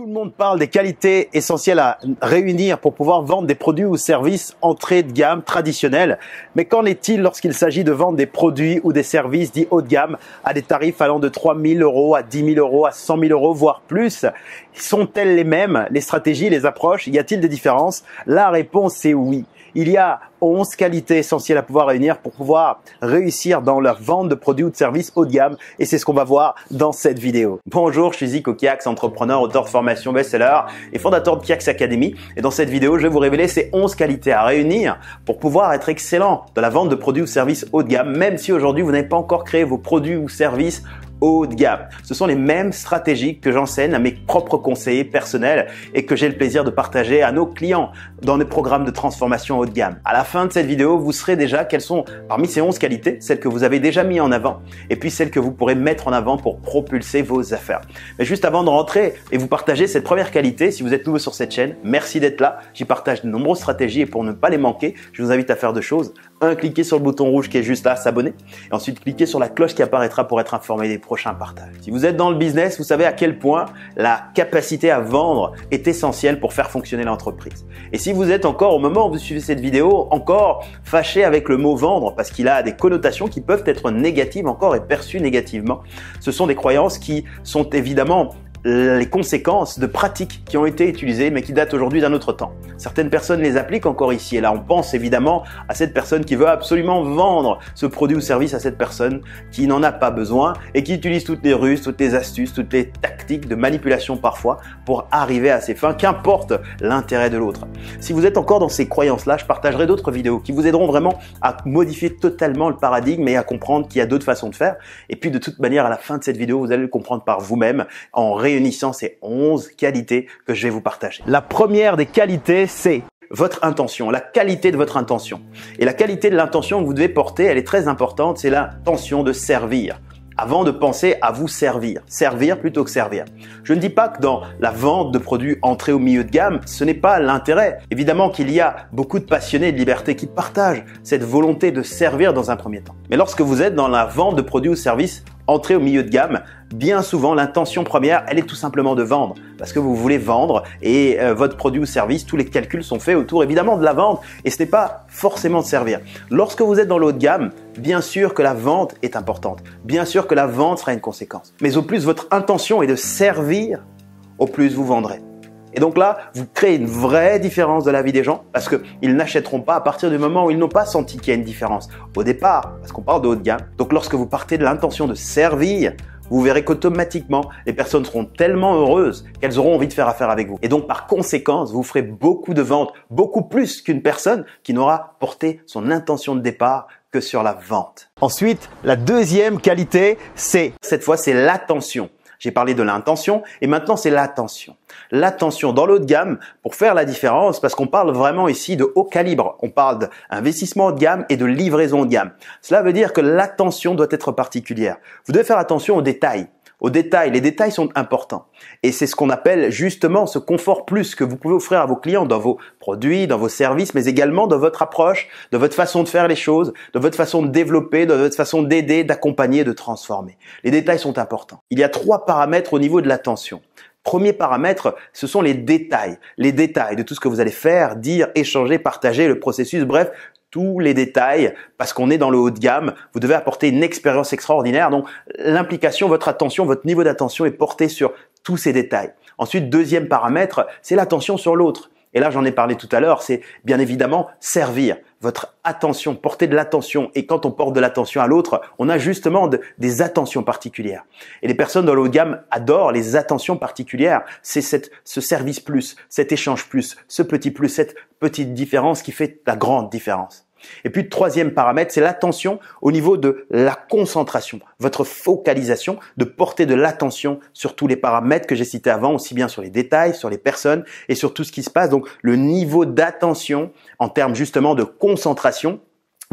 Tout le monde parle des qualités essentielles à réunir pour pouvoir vendre des produits ou services entrée de gamme traditionnels. Mais qu'en est-il lorsqu'il s'agit de vendre des produits ou des services dits haut de gamme à des tarifs allant de 3 000 euros à 10 000 euros à 100 000 euros, voire plus Sont-elles les mêmes Les stratégies, les approches Y a-t-il des différences La réponse est oui il y a 11 qualités essentielles à pouvoir réunir pour pouvoir réussir dans la vente de produits ou de services haut de gamme et c'est ce qu'on va voir dans cette vidéo. Bonjour, je suis Zico Kiax, entrepreneur, auteur de formation best-seller et fondateur de Kiax Academy et dans cette vidéo, je vais vous révéler ces 11 qualités à réunir pour pouvoir être excellent dans la vente de produits ou services haut de gamme même si aujourd'hui vous n'avez pas encore créé vos produits ou services haut de gamme. Ce sont les mêmes stratégies que j'enseigne à mes propres conseillers personnels et que j'ai le plaisir de partager à nos clients dans des programmes de transformation haut de gamme. À la fin de cette vidéo, vous saurez déjà quelles sont parmi ces 11 qualités, celles que vous avez déjà mis en avant et puis celles que vous pourrez mettre en avant pour propulser vos affaires. Mais juste avant de rentrer et vous partager cette première qualité, si vous êtes nouveau sur cette chaîne, merci d'être là. J'y partage de nombreuses stratégies et pour ne pas les manquer, je vous invite à faire deux choses. 1. Cliquez sur le bouton rouge qui est juste là, s'abonner. Et ensuite, cliquez sur la cloche qui apparaîtra pour être informé des prochains partages. Si vous êtes dans le business, vous savez à quel point la capacité à vendre est essentielle pour faire fonctionner l'entreprise. Et si vous êtes encore, au moment où vous suivez cette vidéo, encore fâché avec le mot vendre parce qu'il a des connotations qui peuvent être négatives encore et perçues négativement, ce sont des croyances qui sont évidemment les conséquences de pratiques qui ont été utilisées mais qui datent aujourd'hui d'un autre temps. Certaines personnes les appliquent encore ici et là. On pense évidemment à cette personne qui veut absolument vendre ce produit ou service à cette personne qui n'en a pas besoin et qui utilise toutes les ruses, toutes les astuces, toutes les tactiques de manipulation parfois pour arriver à ses fins, qu'importe l'intérêt de l'autre. Si vous êtes encore dans ces croyances-là, je partagerai d'autres vidéos qui vous aideront vraiment à modifier totalement le paradigme et à comprendre qu'il y a d'autres façons de faire. Et puis de toute manière, à la fin de cette vidéo, vous allez le comprendre par vous-même en ré réunissant ces 11 qualités que je vais vous partager. La première des qualités, c'est votre intention, la qualité de votre intention. Et la qualité de l'intention que vous devez porter, elle est très importante, c'est l'intention de servir avant de penser à vous servir. Servir plutôt que servir. Je ne dis pas que dans la vente de produits entrés au milieu de gamme, ce n'est pas l'intérêt. Évidemment qu'il y a beaucoup de passionnés de liberté qui partagent cette volonté de servir dans un premier temps. Mais lorsque vous êtes dans la vente de produits ou services entrer au milieu de gamme, bien souvent l'intention première, elle est tout simplement de vendre, parce que vous voulez vendre et euh, votre produit ou service, tous les calculs sont faits autour évidemment de la vente, et ce n'est pas forcément de servir. Lorsque vous êtes dans l'autre de gamme, bien sûr que la vente est importante, bien sûr que la vente sera une conséquence, mais au plus votre intention est de servir, au plus vous vendrez. Et donc là, vous créez une vraie différence de la vie des gens parce qu'ils n'achèteront pas à partir du moment où ils n'ont pas senti qu'il y a une différence. Au départ, parce qu'on parle de haut de gamme, donc lorsque vous partez de l'intention de servir, vous verrez qu'automatiquement, les personnes seront tellement heureuses qu'elles auront envie de faire affaire avec vous. Et donc, par conséquence, vous ferez beaucoup de ventes, beaucoup plus qu'une personne qui n'aura porté son intention de départ que sur la vente. Ensuite, la deuxième qualité, c'est, cette fois, c'est l'attention. J'ai parlé de l'intention et maintenant c'est l'attention. L'attention dans de gamme pour faire la différence parce qu'on parle vraiment ici de haut calibre. On parle d'investissement haut de gamme et de livraison haut de gamme. Cela veut dire que l'attention doit être particulière. Vous devez faire attention aux détails. Au détails. Les détails sont importants. Et c'est ce qu'on appelle justement ce confort plus que vous pouvez offrir à vos clients dans vos produits, dans vos services, mais également dans votre approche, dans votre façon de faire les choses, dans votre façon de développer, dans votre façon d'aider, d'accompagner, de transformer. Les détails sont importants. Il y a trois paramètres au niveau de l'attention. Premier paramètre, ce sont les détails, les détails de tout ce que vous allez faire, dire, échanger, partager, le processus, bref, tous les détails parce qu'on est dans le haut de gamme. Vous devez apporter une expérience extraordinaire. Donc l'implication, votre attention, votre niveau d'attention est porté sur tous ces détails. Ensuite, deuxième paramètre, c'est l'attention sur l'autre. Et là, j'en ai parlé tout à l'heure, c'est bien évidemment servir votre attention, porter de l'attention. Et quand on porte de l'attention à l'autre, on a justement des attentions particulières. Et les personnes dans le haut de gamme adorent les attentions particulières. C'est ce service plus, cet échange plus, ce petit plus, cette petite différence qui fait la grande différence. Et puis, troisième paramètre, c'est l'attention au niveau de la concentration, votre focalisation, de porter de l'attention sur tous les paramètres que j'ai cités avant, aussi bien sur les détails, sur les personnes et sur tout ce qui se passe. Donc, le niveau d'attention en termes justement de concentration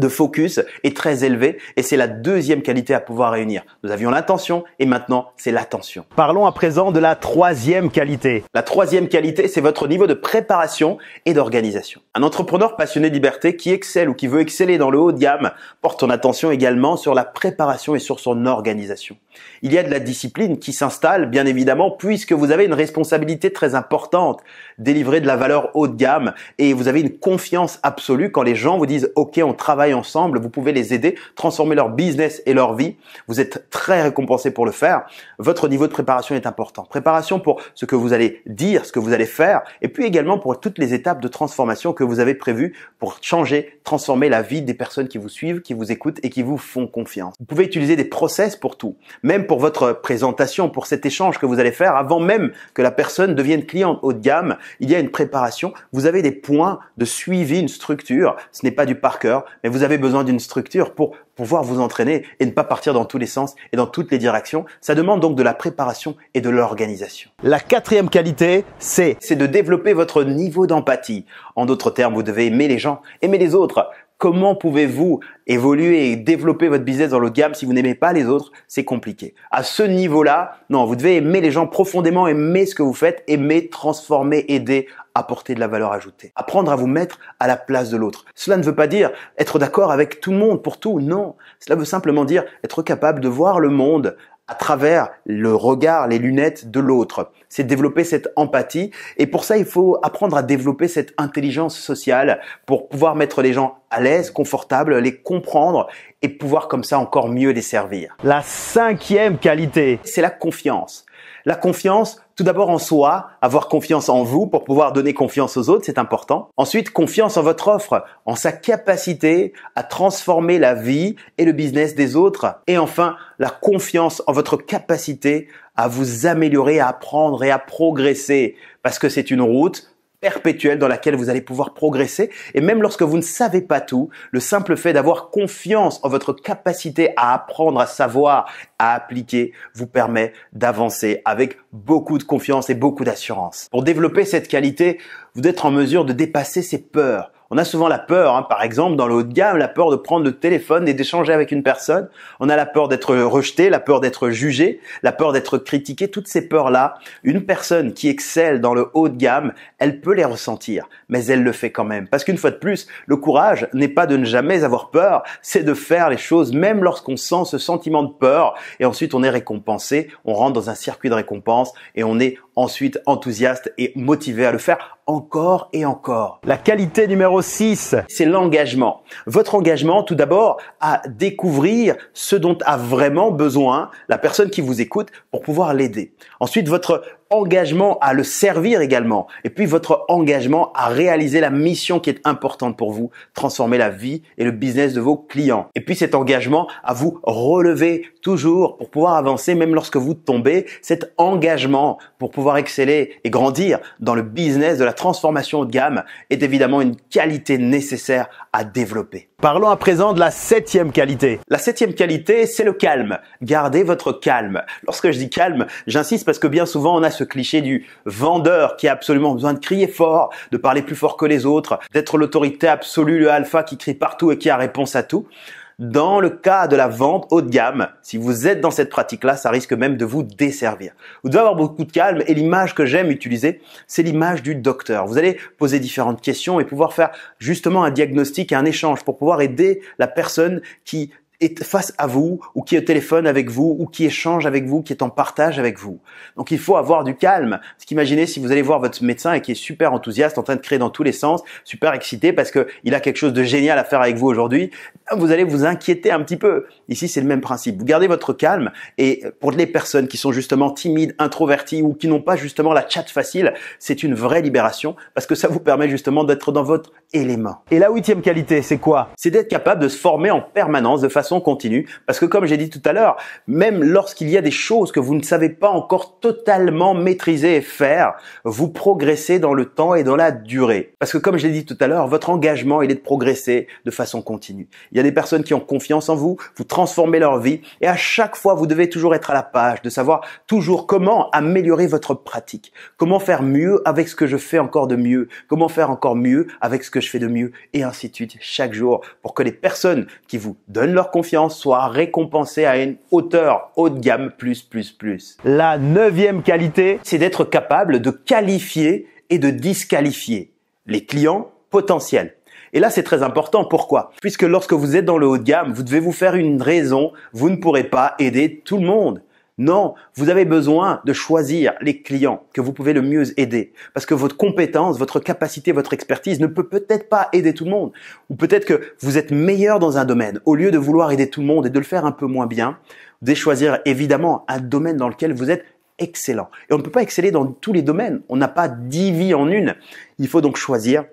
de focus est très élevé et c'est la deuxième qualité à pouvoir réunir. Nous avions l'intention et maintenant c'est l'attention. Parlons à présent de la troisième qualité. La troisième qualité, c'est votre niveau de préparation et d'organisation. Un entrepreneur passionné de liberté qui excelle ou qui veut exceller dans le haut de gamme porte son attention également sur la préparation et sur son organisation. Il y a de la discipline qui s'installe bien évidemment puisque vous avez une responsabilité très importante, délivrer de la valeur haut de gamme et vous avez une confiance absolue quand les gens vous disent OK, on travaille ensemble, vous pouvez les aider, transformer leur business et leur vie. Vous êtes très récompensé pour le faire. Votre niveau de préparation est important. Préparation pour ce que vous allez dire, ce que vous allez faire, et puis également pour toutes les étapes de transformation que vous avez prévues pour changer, transformer la vie des personnes qui vous suivent, qui vous écoutent et qui vous font confiance. Vous pouvez utiliser des process pour tout, même pour votre présentation, pour cet échange que vous allez faire avant même que la personne devienne cliente haut de gamme. Il y a une préparation. Vous avez des points de suivi, une structure. Ce n'est pas du par cœur, mais vous vous avez besoin d'une structure pour pouvoir vous entraîner et ne pas partir dans tous les sens et dans toutes les directions. Ça demande donc de la préparation et de l'organisation. La quatrième qualité, c'est de développer votre niveau d'empathie. En d'autres termes, vous devez aimer les gens, aimer les autres. Comment pouvez-vous évoluer et développer votre business dans le gamme si vous n'aimez pas les autres C'est compliqué. À ce niveau-là, non, vous devez aimer les gens profondément, aimer ce que vous faites, aimer, transformer, aider, apporter de la valeur ajoutée, apprendre à vous mettre à la place de l'autre. Cela ne veut pas dire être d'accord avec tout le monde pour tout, non. Cela veut simplement dire être capable de voir le monde à travers le regard, les lunettes de l'autre. C'est développer cette empathie. Et pour ça, il faut apprendre à développer cette intelligence sociale pour pouvoir mettre les gens à l'aise, confortables, les comprendre et pouvoir comme ça encore mieux les servir. La cinquième qualité, c'est la confiance. La confiance, tout d'abord en soi, avoir confiance en vous pour pouvoir donner confiance aux autres, c'est important. Ensuite, confiance en votre offre, en sa capacité à transformer la vie et le business des autres. Et enfin, la confiance en votre capacité à vous améliorer, à apprendre et à progresser, parce que c'est une route perpétuelle dans laquelle vous allez pouvoir progresser. Et même lorsque vous ne savez pas tout, le simple fait d'avoir confiance en votre capacité à apprendre, à savoir, à appliquer, vous permet d'avancer avec beaucoup de confiance et beaucoup d'assurance. Pour développer cette qualité, vous êtes en mesure de dépasser ces peurs, on a souvent la peur, hein. par exemple, dans le haut de gamme, la peur de prendre le téléphone et d'échanger avec une personne. On a la peur d'être rejeté, la peur d'être jugé, la peur d'être critiqué. Toutes ces peurs-là, une personne qui excelle dans le haut de gamme, elle peut les ressentir, mais elle le fait quand même. Parce qu'une fois de plus, le courage n'est pas de ne jamais avoir peur, c'est de faire les choses même lorsqu'on sent ce sentiment de peur. Et ensuite, on est récompensé, on rentre dans un circuit de récompense et on est ensuite enthousiaste et motivé à le faire encore et encore. La qualité numéro 6, c'est l'engagement. Votre engagement, tout d'abord, à découvrir ce dont a vraiment besoin la personne qui vous écoute pour pouvoir l'aider. Ensuite, votre engagement à le servir également, et puis votre engagement à réaliser la mission qui est importante pour vous, transformer la vie et le business de vos clients. Et puis cet engagement à vous relever toujours pour pouvoir avancer même lorsque vous tombez, cet engagement pour pouvoir exceller et grandir dans le business de la transformation haut de gamme est évidemment une qualité nécessaire à développer. Parlons à présent de la septième qualité. La septième qualité, c'est le calme. Gardez votre calme. Lorsque je dis calme, j'insiste parce que bien souvent on a ce cliché du vendeur qui a absolument besoin de crier fort, de parler plus fort que les autres, d'être l'autorité absolue, le alpha qui crie partout et qui a réponse à tout. Dans le cas de la vente haut de gamme, si vous êtes dans cette pratique-là, ça risque même de vous desservir. Vous devez avoir beaucoup de calme et l'image que j'aime utiliser, c'est l'image du docteur. Vous allez poser différentes questions et pouvoir faire justement un diagnostic et un échange pour pouvoir aider la personne qui est face à vous ou qui est au téléphone avec vous ou qui échange avec vous, qui est en partage avec vous. Donc il faut avoir du calme. Parce qu'imaginez si vous allez voir votre médecin et qui est super enthousiaste, en train de créer dans tous les sens, super excité parce qu'il a quelque chose de génial à faire avec vous aujourd'hui, vous allez vous inquiéter un petit peu. Ici c'est le même principe. Vous gardez votre calme et pour les personnes qui sont justement timides, introverties ou qui n'ont pas justement la chat facile, c'est une vraie libération parce que ça vous permet justement d'être dans votre élément. Et la huitième qualité, c'est quoi C'est d'être capable de se former en permanence de façon continue. Parce que comme j'ai dit tout à l'heure, même lorsqu'il y a des choses que vous ne savez pas encore totalement maîtriser et faire, vous progressez dans le temps et dans la durée. Parce que comme j'ai dit tout à l'heure, votre engagement, il est de progresser de façon continue. Il y a des personnes qui ont confiance en vous, vous transformez leur vie et à chaque fois, vous devez toujours être à la page, de savoir toujours comment améliorer votre pratique, comment faire mieux avec ce que je fais encore de mieux, comment faire encore mieux avec ce que je fais de mieux et ainsi de suite chaque jour pour que les personnes qui vous donnent leur soit récompensée à une hauteur haut de gamme plus plus plus. La neuvième qualité, c'est d'être capable de qualifier et de disqualifier les clients potentiels. Et là, c'est très important. Pourquoi Puisque lorsque vous êtes dans le haut de gamme, vous devez vous faire une raison. Vous ne pourrez pas aider tout le monde. Non, vous avez besoin de choisir les clients que vous pouvez le mieux aider. Parce que votre compétence, votre capacité, votre expertise ne peut peut-être pas aider tout le monde. Ou peut-être que vous êtes meilleur dans un domaine. Au lieu de vouloir aider tout le monde et de le faire un peu moins bien, vous devez choisir évidemment un domaine dans lequel vous êtes excellent. Et on ne peut pas exceller dans tous les domaines. On n'a pas dix vies en une. Il faut donc choisir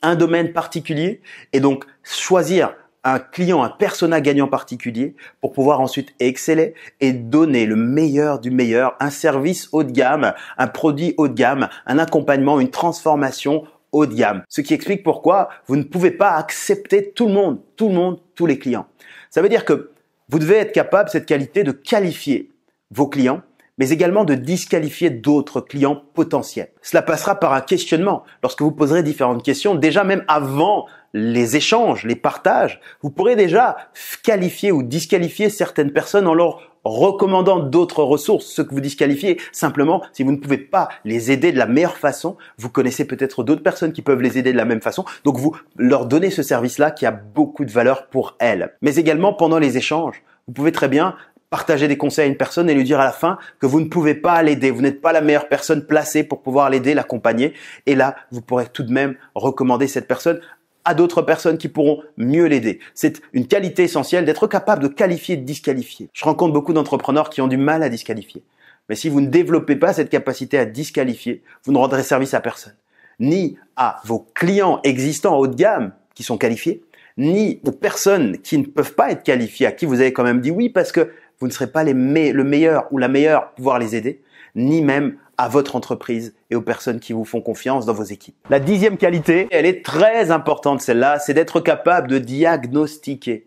un domaine particulier et donc choisir un client, un persona gagnant particulier pour pouvoir ensuite exceller et donner le meilleur du meilleur, un service haut de gamme, un produit haut de gamme, un accompagnement, une transformation haut de gamme. Ce qui explique pourquoi vous ne pouvez pas accepter tout le monde, tout le monde, tous les clients. Ça veut dire que vous devez être capable, cette qualité, de qualifier vos clients mais également de disqualifier d'autres clients potentiels. Cela passera par un questionnement. Lorsque vous poserez différentes questions, déjà même avant les échanges, les partages, vous pourrez déjà qualifier ou disqualifier certaines personnes en leur recommandant d'autres ressources, ce que vous disqualifiez. Simplement, si vous ne pouvez pas les aider de la meilleure façon, vous connaissez peut-être d'autres personnes qui peuvent les aider de la même façon. Donc, vous leur donnez ce service-là qui a beaucoup de valeur pour elles. Mais également, pendant les échanges, vous pouvez très bien partager des conseils à une personne et lui dire à la fin que vous ne pouvez pas l'aider, vous n'êtes pas la meilleure personne placée pour pouvoir l'aider, l'accompagner. Et là, vous pourrez tout de même recommander cette personne à d'autres personnes qui pourront mieux l'aider. C'est une qualité essentielle d'être capable de qualifier et de disqualifier. Je rencontre beaucoup d'entrepreneurs qui ont du mal à disqualifier. Mais si vous ne développez pas cette capacité à disqualifier, vous ne rendrez service à personne. Ni à vos clients existants haut de gamme qui sont qualifiés, ni aux personnes qui ne peuvent pas être qualifiées, à qui vous avez quand même dit oui parce que vous ne serez pas le meilleur ou la meilleure pour pouvoir les aider, ni même à votre entreprise et aux personnes qui vous font confiance dans vos équipes. La dixième qualité, elle est très importante celle-là, c'est d'être capable de diagnostiquer.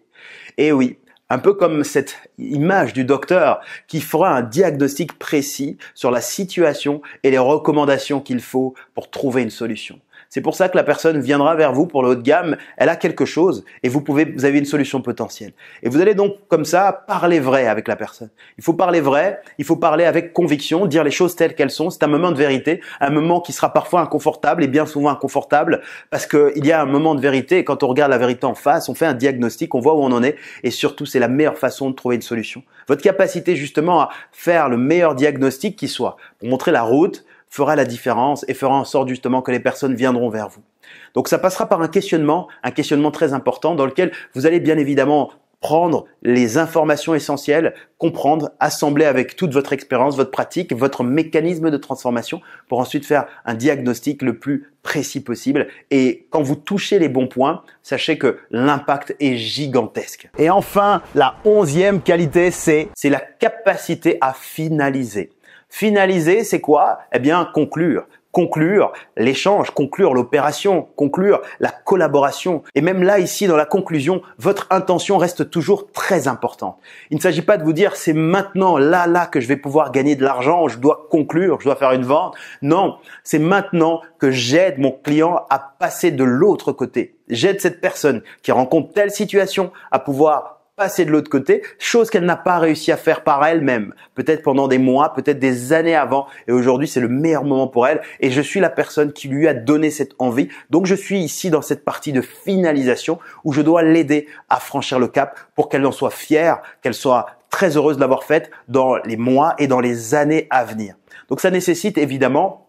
Et oui, un peu comme cette image du docteur qui fera un diagnostic précis sur la situation et les recommandations qu'il faut pour trouver une solution. C'est pour ça que la personne viendra vers vous pour le haut de gamme. Elle a quelque chose et vous pouvez, vous avez une solution potentielle. Et vous allez donc comme ça parler vrai avec la personne. Il faut parler vrai, il faut parler avec conviction, dire les choses telles qu'elles sont. C'est un moment de vérité, un moment qui sera parfois inconfortable et bien souvent inconfortable parce qu'il y a un moment de vérité et quand on regarde la vérité en face, on fait un diagnostic, on voit où on en est et surtout c'est la meilleure façon de trouver une solution. Votre capacité justement à faire le meilleur diagnostic qui soit pour montrer la route, fera la différence et fera en sorte justement que les personnes viendront vers vous. Donc ça passera par un questionnement, un questionnement très important dans lequel vous allez bien évidemment prendre les informations essentielles, comprendre, assembler avec toute votre expérience, votre pratique, votre mécanisme de transformation pour ensuite faire un diagnostic le plus précis possible. Et quand vous touchez les bons points, sachez que l'impact est gigantesque. Et enfin, la onzième qualité, c'est, c'est la capacité à finaliser. Finaliser, c'est quoi Eh bien, conclure conclure l'échange, conclure l'opération, conclure la collaboration. Et même là, ici, dans la conclusion, votre intention reste toujours très importante. Il ne s'agit pas de vous dire c'est maintenant, là, là, que je vais pouvoir gagner de l'argent, je dois conclure, je dois faire une vente. Non, c'est maintenant que j'aide mon client à passer de l'autre côté. J'aide cette personne qui rencontre telle situation à pouvoir passer de l'autre côté, chose qu'elle n'a pas réussi à faire par elle-même, peut-être pendant des mois, peut-être des années avant, et aujourd'hui c'est le meilleur moment pour elle, et je suis la personne qui lui a donné cette envie, donc je suis ici dans cette partie de finalisation où je dois l'aider à franchir le cap pour qu'elle en soit fière, qu'elle soit très heureuse de l'avoir faite dans les mois et dans les années à venir. Donc ça nécessite évidemment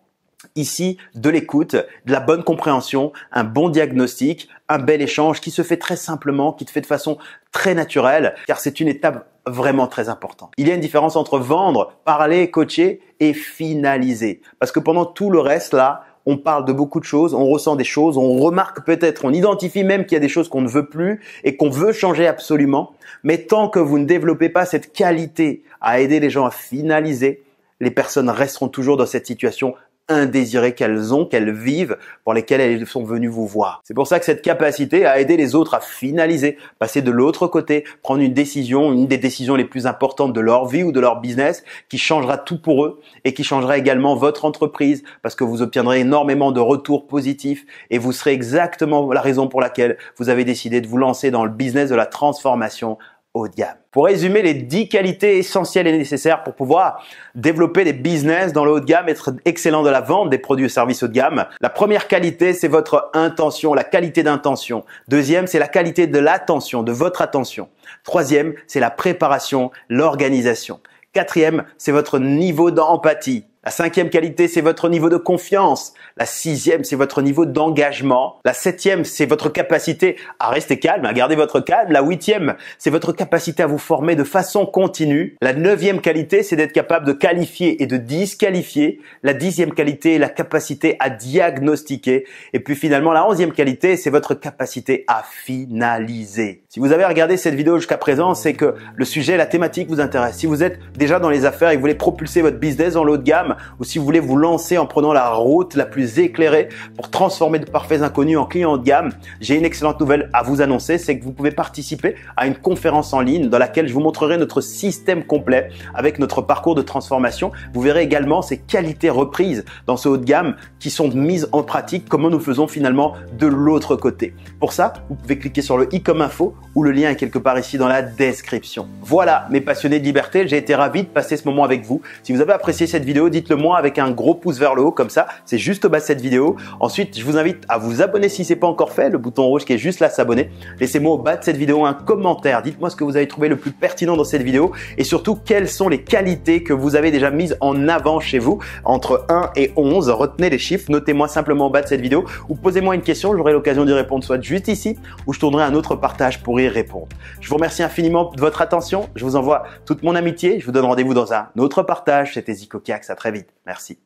ici de l'écoute, de la bonne compréhension, un bon diagnostic, un bel échange qui se fait très simplement, qui te fait de façon très naturelle, car c'est une étape vraiment très importante. Il y a une différence entre vendre, parler, coacher et finaliser. Parce que pendant tout le reste, là, on parle de beaucoup de choses, on ressent des choses, on remarque peut-être, on identifie même qu'il y a des choses qu'on ne veut plus et qu'on veut changer absolument. Mais tant que vous ne développez pas cette qualité à aider les gens à finaliser, les personnes resteront toujours dans cette situation indésirées qu'elles ont, qu'elles vivent, pour lesquelles elles sont venues vous voir. C'est pour ça que cette capacité à aider les autres à finaliser, passer de l'autre côté, prendre une décision, une des décisions les plus importantes de leur vie ou de leur business, qui changera tout pour eux et qui changera également votre entreprise, parce que vous obtiendrez énormément de retours positifs et vous serez exactement la raison pour laquelle vous avez décidé de vous lancer dans le business de la transformation haut de Pour résumer les 10 qualités essentielles et nécessaires pour pouvoir développer des business dans le haut de gamme, être excellent de la vente des produits et services haut de gamme, la première qualité, c'est votre intention, la qualité d'intention. Deuxième, c'est la qualité de l'attention, de votre attention. Troisième, c'est la préparation, l'organisation. Quatrième, c'est votre niveau d'empathie. La cinquième qualité, c'est votre niveau de confiance. La sixième, c'est votre niveau d'engagement. La septième, c'est votre capacité à rester calme, à garder votre calme. La huitième, c'est votre capacité à vous former de façon continue. La neuvième qualité, c'est d'être capable de qualifier et de disqualifier. La dixième qualité, la capacité à diagnostiquer. Et puis finalement, la onzième qualité, c'est votre capacité à finaliser. Si vous avez regardé cette vidéo jusqu'à présent, c'est que le sujet, la thématique vous intéresse. Si vous êtes déjà dans les affaires et que vous voulez propulser votre business dans l'autre de gamme, ou si vous voulez vous lancer en prenant la route la plus éclairée pour transformer de parfaits inconnus en clients haut de gamme, j'ai une excellente nouvelle à vous annoncer, c'est que vous pouvez participer à une conférence en ligne dans laquelle je vous montrerai notre système complet avec notre parcours de transformation. Vous verrez également ces qualités reprises dans ce haut de gamme qui sont mises en pratique, comment nous faisons finalement de l'autre côté. Pour ça, vous pouvez cliquer sur le i comme info ou le lien est quelque part ici dans la description. Voilà, mes passionnés de liberté, j'ai été ravi de passer ce moment avec vous. Si vous avez apprécié cette vidéo, dites-le moi avec un gros pouce vers le haut comme ça. C'est juste au bas de cette vidéo. Ensuite, je vous invite à vous abonner si ce n'est pas encore fait, le bouton rouge qui est juste là, s'abonner. Laissez-moi au bas de cette vidéo un commentaire. Dites-moi ce que vous avez trouvé le plus pertinent dans cette vidéo et surtout quelles sont les qualités que vous avez déjà mises en avant chez vous entre 1 et 11. Retenez les chiffres, notez-moi simplement au bas de cette vidéo ou posez-moi une question, j'aurai l'occasion d'y répondre soit juste ici ou je tournerai un autre partage pour y répondre. Je vous remercie infiniment de votre attention, je vous envoie toute mon amitié, je vous donne rendez-vous dans un autre partage. C'était Zico Kiax, à très David, Merci.